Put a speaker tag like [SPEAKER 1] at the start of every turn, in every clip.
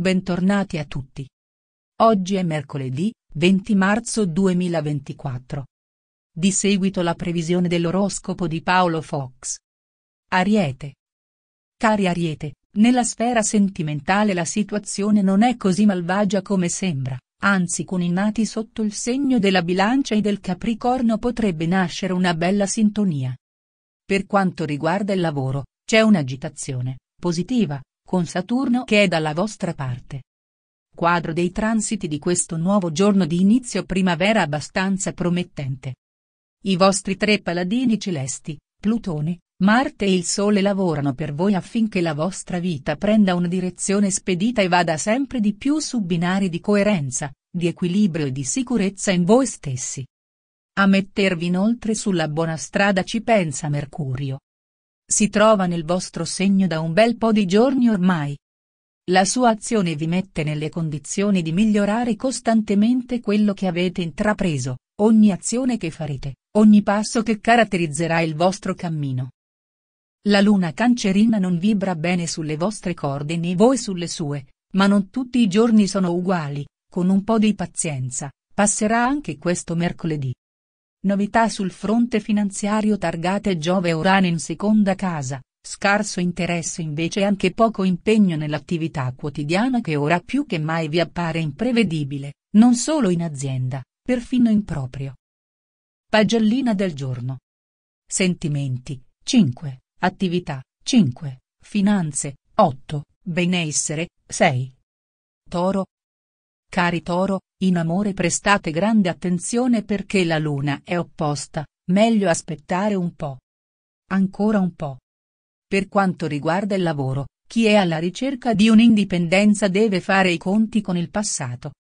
[SPEAKER 1] Bentornati a tutti. Oggi è mercoledì, 20 marzo 2024. Di seguito la previsione dell'oroscopo di Paolo Fox. Ariete. Cari Ariete, nella sfera sentimentale la situazione non è così malvagia come sembra, anzi con i nati sotto il segno della bilancia e del capricorno potrebbe nascere una bella sintonia. Per quanto riguarda il lavoro, c'è un'agitazione, positiva, con Saturno che è dalla vostra parte. Quadro dei transiti di questo nuovo giorno di inizio primavera abbastanza promettente. I vostri tre paladini celesti, Plutone, Marte e il Sole lavorano per voi affinché la vostra vita prenda una direzione spedita e vada sempre di più su binari di coerenza, di equilibrio e di sicurezza in voi stessi. A mettervi inoltre sulla buona strada ci pensa Mercurio, si trova nel vostro segno da un bel po' di giorni ormai. La sua azione vi mette nelle condizioni di migliorare costantemente quello che avete intrapreso, ogni azione che farete, ogni passo che caratterizzerà il vostro cammino. La luna cancerina non vibra bene sulle vostre corde né voi sulle sue, ma non tutti i giorni sono uguali, con un po' di pazienza, passerà anche questo mercoledì. Novità sul fronte finanziario targate Giove e Urano in seconda casa, scarso interesse invece e anche poco impegno nell'attività quotidiana che ora più che mai vi appare imprevedibile, non solo in azienda, perfino in proprio. Pagellina del giorno. Sentimenti, 5, attività, 5, finanze, 8, benessere, 6. Toro, Cari toro, in amore prestate grande attenzione perché la luna è opposta, meglio aspettare un po'. Ancora un po'. Per quanto riguarda il lavoro, chi è alla ricerca di un'indipendenza deve fare i conti con il passato.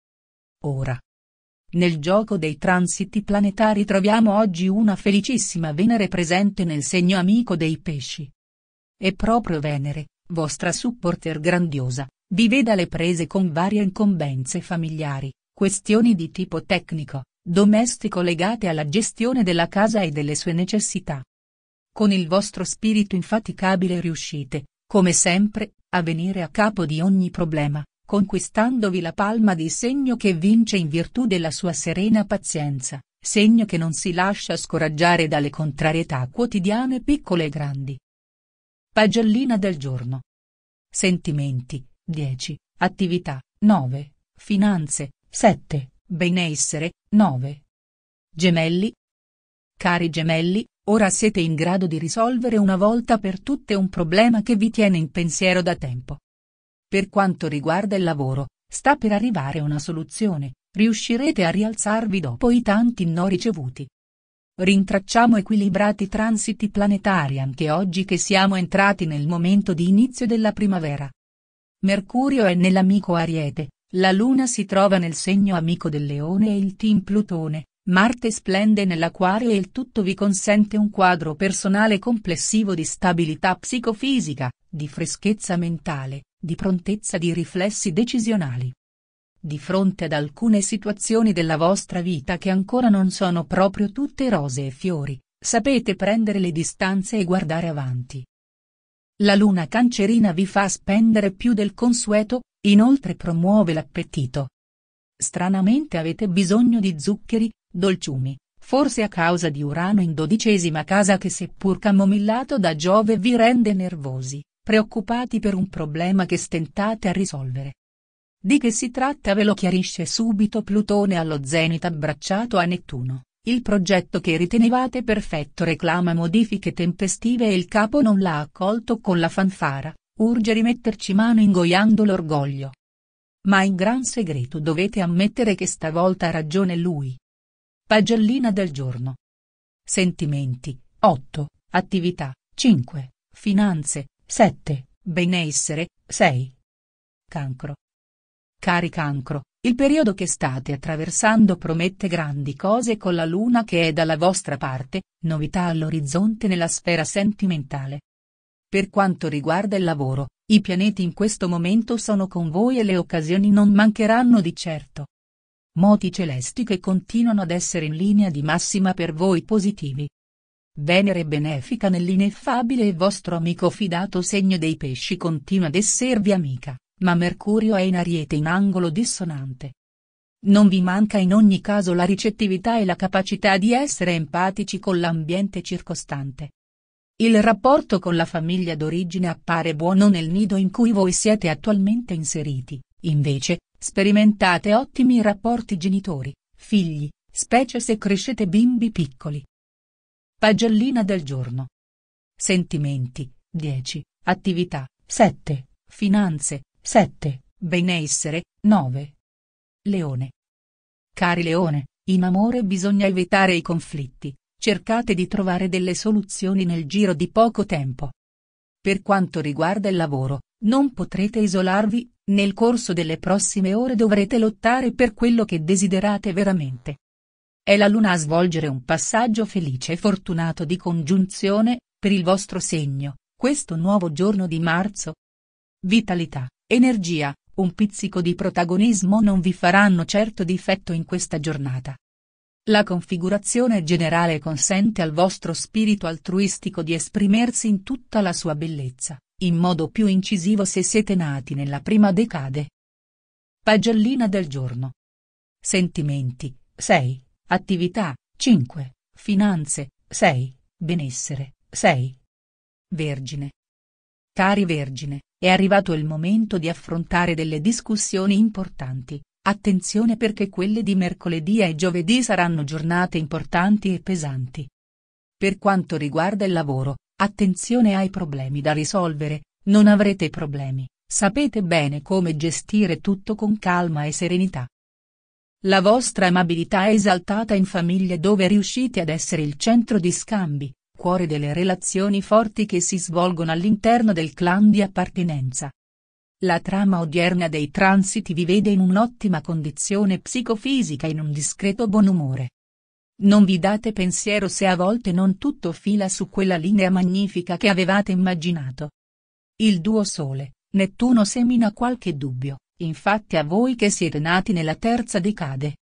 [SPEAKER 1] Ora. Nel gioco dei transiti planetari troviamo oggi una felicissima Venere presente nel segno amico dei pesci. E proprio Venere, vostra supporter grandiosa, vi veda le prese con varie incombenze familiari, questioni di tipo tecnico, domestico legate alla gestione della casa e delle sue necessità. Con il vostro spirito infaticabile riuscite, come sempre, a venire a capo di ogni problema, conquistandovi la palma di segno che vince in virtù della sua serena pazienza, segno che non si lascia scoraggiare dalle contrarietà quotidiane piccole e grandi. Pagellina del giorno. Sentimenti, 10, attività, 9, finanze, 7, benessere, 9. Gemelli. Cari gemelli, ora siete in grado di risolvere una volta per tutte un problema che vi tiene in pensiero da tempo. Per quanto riguarda il lavoro, sta per arrivare una soluzione, riuscirete a rialzarvi dopo i tanti no ricevuti. Rintracciamo equilibrati transiti planetari anche oggi che siamo entrati nel momento di inizio della primavera. Mercurio è nell'amico Ariete, la Luna si trova nel segno amico del Leone e il team Plutone, Marte splende nell'Aquario e il tutto vi consente un quadro personale complessivo di stabilità psicofisica, di freschezza mentale, di prontezza di riflessi decisionali. Di fronte ad alcune situazioni della vostra vita che ancora non sono proprio tutte rose e fiori, sapete prendere le distanze e guardare avanti, la luna cancerina vi fa spendere più del consueto, inoltre promuove l'appetito. Stranamente avete bisogno di zuccheri, dolciumi, forse a causa di Urano in dodicesima casa che seppur camomillato da Giove vi rende nervosi, preoccupati per un problema che stentate a risolvere. Di che si tratta ve lo chiarisce subito Plutone allo zenit abbracciato a Nettuno. Il progetto che ritenevate perfetto reclama modifiche tempestive e il capo non l'ha accolto con la fanfara, urge rimetterci mano ingoiando l'orgoglio. Ma in gran segreto dovete ammettere che stavolta ha ragione lui. Pagellina del giorno. Sentimenti, 8, attività, 5, finanze, 7, benessere, 6. Cancro. Cari cancro, il periodo che state attraversando promette grandi cose con la luna che è dalla vostra parte, novità all'orizzonte nella sfera sentimentale. Per quanto riguarda il lavoro, i pianeti in questo momento sono con voi e le occasioni non mancheranno di certo. Moti celesti che continuano ad essere in linea di massima per voi positivi. Venere benefica nell'ineffabile e vostro amico fidato segno dei pesci continua ad esservi amica. Ma Mercurio è in ariete in angolo dissonante. Non vi manca in ogni caso la ricettività e la capacità di essere empatici con l'ambiente circostante. Il rapporto con la famiglia d'origine appare buono nel nido in cui voi siete attualmente inseriti, invece, sperimentate ottimi rapporti genitori, figli, specie se crescete bimbi piccoli. Pagellina del giorno. Sentimenti, 10, attività, 7, finanze, 7. Benessere, 9. Leone. Cari leone, in amore bisogna evitare i conflitti, cercate di trovare delle soluzioni nel giro di poco tempo. Per quanto riguarda il lavoro, non potrete isolarvi, nel corso delle prossime ore dovrete lottare per quello che desiderate veramente. È la luna a svolgere un passaggio felice e fortunato di congiunzione, per il vostro segno, questo nuovo giorno di marzo. Vitalità energia, un pizzico di protagonismo non vi faranno certo difetto in questa giornata. La configurazione generale consente al vostro spirito altruistico di esprimersi in tutta la sua bellezza, in modo più incisivo se siete nati nella prima decade. Pagellina del giorno. Sentimenti, 6, attività, 5, finanze, 6, benessere, 6. Vergine, Cari Vergine, è arrivato il momento di affrontare delle discussioni importanti, attenzione perché quelle di mercoledì e giovedì saranno giornate importanti e pesanti. Per quanto riguarda il lavoro, attenzione ai problemi da risolvere, non avrete problemi, sapete bene come gestire tutto con calma e serenità. La vostra amabilità è esaltata in famiglie dove riuscite ad essere il centro di scambi, cuore delle relazioni forti che si svolgono all'interno del clan di appartenenza. La trama odierna dei transiti vi vede in un'ottima condizione psicofisica e in un discreto buon umore. Non vi date pensiero se a volte non tutto fila su quella linea magnifica che avevate immaginato. Il duo Sole, Nettuno semina qualche dubbio, infatti a voi che siete nati nella terza decade.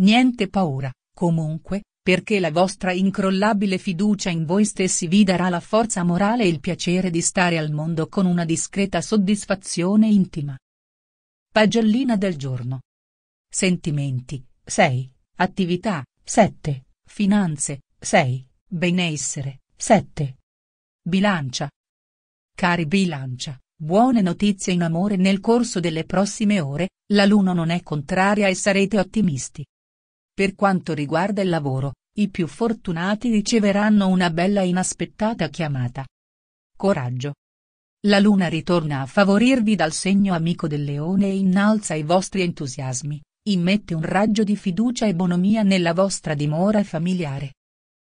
[SPEAKER 1] Niente paura, comunque, perché la vostra incrollabile fiducia in voi stessi vi darà la forza morale e il piacere di stare al mondo con una discreta soddisfazione intima. Pagellina del giorno. Sentimenti, 6, attività, 7, finanze, 6, benessere, 7. Bilancia. Cari bilancia, buone notizie in amore nel corso delle prossime ore, la luna non è contraria e sarete ottimisti. Per quanto riguarda il lavoro, i più fortunati riceveranno una bella inaspettata chiamata. Coraggio. La luna ritorna a favorirvi dal segno amico del leone e innalza i vostri entusiasmi, immette un raggio di fiducia e bonomia nella vostra dimora familiare.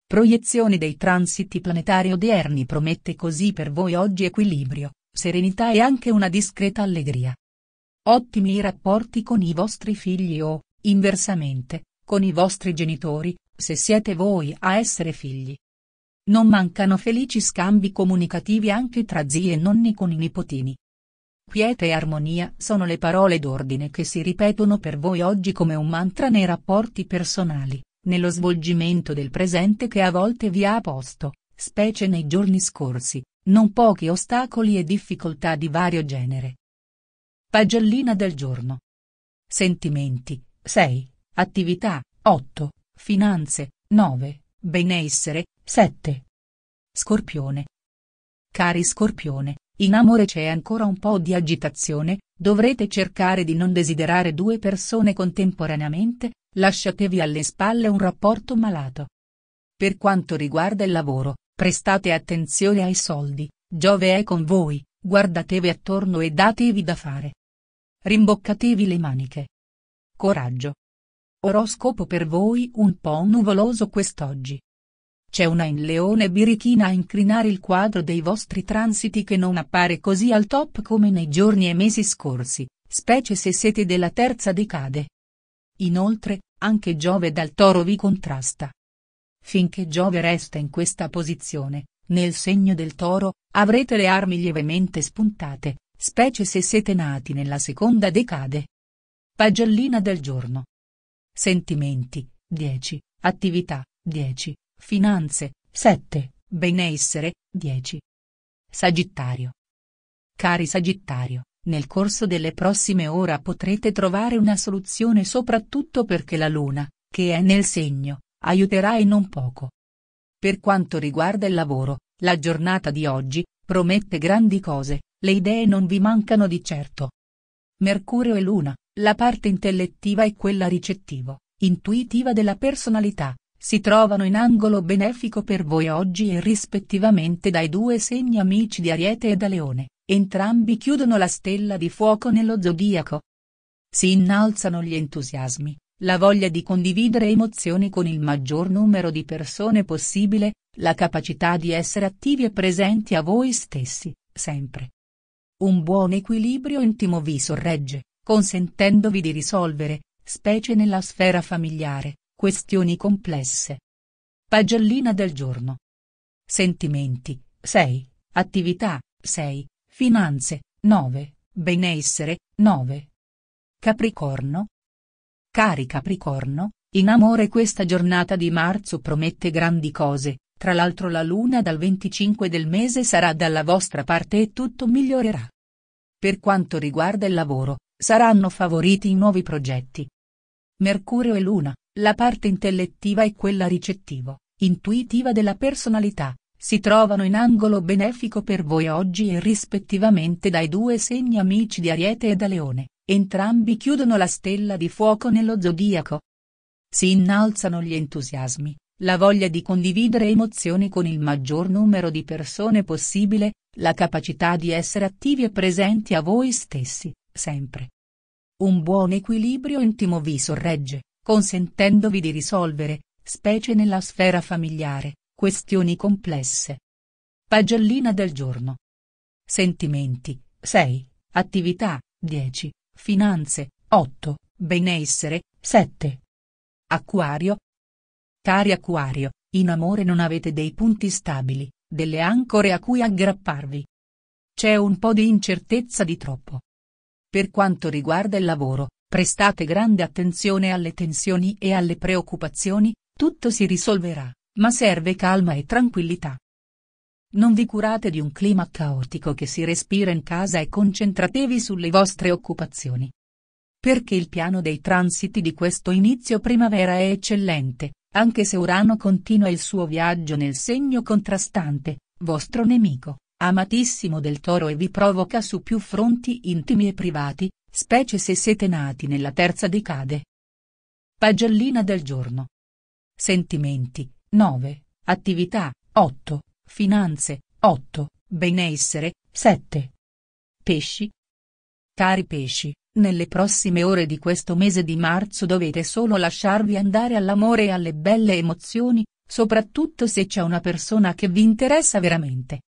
[SPEAKER 1] Proiezione dei transiti planetari odierni promette così per voi oggi equilibrio, serenità e anche una discreta allegria. Ottimi i rapporti con i vostri figli o, inversamente, con i vostri genitori, se siete voi a essere figli. Non mancano felici scambi comunicativi anche tra zii e nonni con i nipotini. Quiete e armonia sono le parole d'ordine che si ripetono per voi oggi come un mantra nei rapporti personali, nello svolgimento del presente che a volte vi ha posto, specie nei giorni scorsi, non pochi ostacoli e difficoltà di vario genere. Pagellina del giorno. Sentimenti, 6, attività, 8, Finanze, 9, benessere, 7. Scorpione. Cari Scorpione, in amore c'è ancora un po' di agitazione, dovrete cercare di non desiderare due persone contemporaneamente, lasciatevi alle spalle un rapporto malato. Per quanto riguarda il lavoro, prestate attenzione ai soldi, Giove è con voi, guardatevi attorno e datevi da fare. Rimboccatevi le maniche. Coraggio, Oroscopo per voi un po' nuvoloso quest'oggi. C'è una in leone birichina a incrinare il quadro dei vostri transiti che non appare così al top come nei giorni e mesi scorsi, specie se siete della terza decade. Inoltre, anche Giove dal toro vi contrasta. Finché Giove resta in questa posizione, nel segno del toro, avrete le armi lievemente spuntate, specie se siete nati nella seconda decade. Pagellina del giorno sentimenti, 10, attività, 10, finanze, 7, benessere, 10. Sagittario. Cari Sagittario, nel corso delle prossime ore potrete trovare una soluzione soprattutto perché la Luna, che è nel segno, aiuterà e non poco. Per quanto riguarda il lavoro, la giornata di oggi promette grandi cose, le idee non vi mancano di certo. Mercurio e Luna, la parte intellettiva e quella ricettivo, intuitiva della personalità, si trovano in angolo benefico per voi oggi e rispettivamente dai due segni amici di Ariete e da Leone, entrambi chiudono la stella di fuoco nello zodiaco. Si innalzano gli entusiasmi, la voglia di condividere emozioni con il maggior numero di persone possibile, la capacità di essere attivi e presenti a voi stessi, sempre. Un buon equilibrio intimo vi sorregge, consentendovi di risolvere, specie nella sfera familiare, questioni complesse. Pagellina del giorno. Sentimenti, 6, attività, 6, finanze, 9, benessere, 9. Capricorno. Cari Capricorno, in amore questa giornata di marzo promette grandi cose, tra l'altro la luna dal 25 del mese sarà dalla vostra parte e tutto migliorerà. Per quanto riguarda il lavoro, Saranno favoriti i nuovi progetti. Mercurio e Luna, la parte intellettiva e quella ricettivo, intuitiva della personalità, si trovano in angolo benefico per voi oggi e rispettivamente dai due segni amici di Ariete e da Leone, entrambi chiudono la stella di fuoco nello zodiaco. Si innalzano gli entusiasmi, la voglia di condividere emozioni con il maggior numero di persone possibile, la capacità di essere attivi e presenti a voi stessi, sempre. Un buon equilibrio intimo vi sorregge, consentendovi di risolvere, specie nella sfera familiare, questioni complesse. Pagellina del giorno. Sentimenti, 6, attività, 10, finanze, 8, benessere, 7. Acquario. Cari acquario, in amore non avete dei punti stabili, delle ancore a cui aggrapparvi. C'è un po' di incertezza di troppo. Per quanto riguarda il lavoro, prestate grande attenzione alle tensioni e alle preoccupazioni, tutto si risolverà, ma serve calma e tranquillità. Non vi curate di un clima caotico che si respira in casa e concentratevi sulle vostre occupazioni. Perché il piano dei transiti di questo inizio primavera è eccellente, anche se Urano continua il suo viaggio nel segno contrastante, vostro nemico amatissimo del toro e vi provoca su più fronti intimi e privati, specie se siete nati nella terza decade. Pagellina del giorno. Sentimenti, 9, attività, 8, finanze, 8, benessere, 7. Pesci. Cari pesci, nelle prossime ore di questo mese di marzo dovete solo lasciarvi andare all'amore e alle belle emozioni, soprattutto se c'è una persona che vi interessa veramente.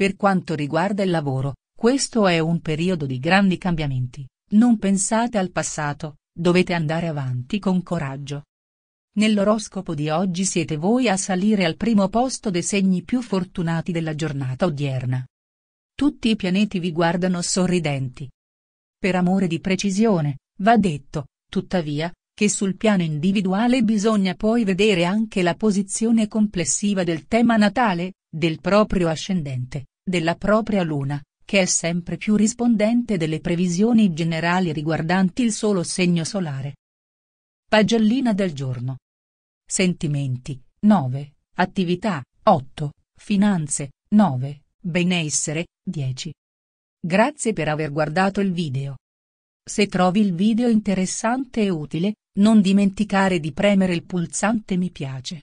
[SPEAKER 1] Per quanto riguarda il lavoro, questo è un periodo di grandi cambiamenti, non pensate al passato, dovete andare avanti con coraggio. Nell'oroscopo di oggi siete voi a salire al primo posto dei segni più fortunati della giornata odierna. Tutti i pianeti vi guardano sorridenti. Per amore di precisione, va detto, tuttavia, che sul piano individuale bisogna poi vedere anche la posizione complessiva del tema natale, del proprio ascendente, della propria luna, che è sempre più rispondente delle previsioni generali riguardanti il solo segno solare. Pagellina del giorno. Sentimenti, 9, attività, 8, finanze, 9, benessere, 10. Grazie per aver guardato il video. Se trovi il video interessante e utile, non dimenticare di premere il pulsante mi piace.